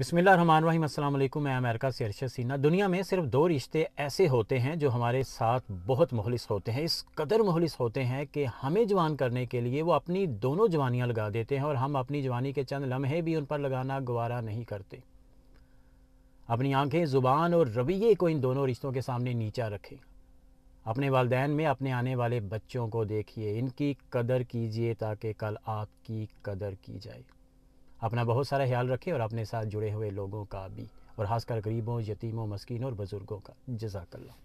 बिसमिल्ल रहीम अस्सलाम वालेकुम मैं अमेरिका से अरशद सीना दुनिया में सिर्फ दो रिश्ते ऐसे होते हैं जो हमारे साथ बहुत मुखलिस होते हैं इस कदर मुखलिस होते हैं कि हमें जवान करने के लिए वो अपनी दोनों जवानियाँ लगा देते हैं और हम अपनी जवानी के चंद लम्हे भी उन पर लगाना गवारा नहीं करते अपनी आंखें ज़ुबान और रवैये को इन दोनों रिश्तों के सामने नीचा रखें अपने वालदेन में अपने आने वाले बच्चों को देखिए इनकी कदर कीजिए ताकि कल आपकी कदर की जाए अपना बहुत सारा ख्याल रखें और अपने साथ जुड़े हुए लोगों का भी और खासकर गरीबों यतीमों मस्किनों और बुज़ुर्गों का जजाकल्ला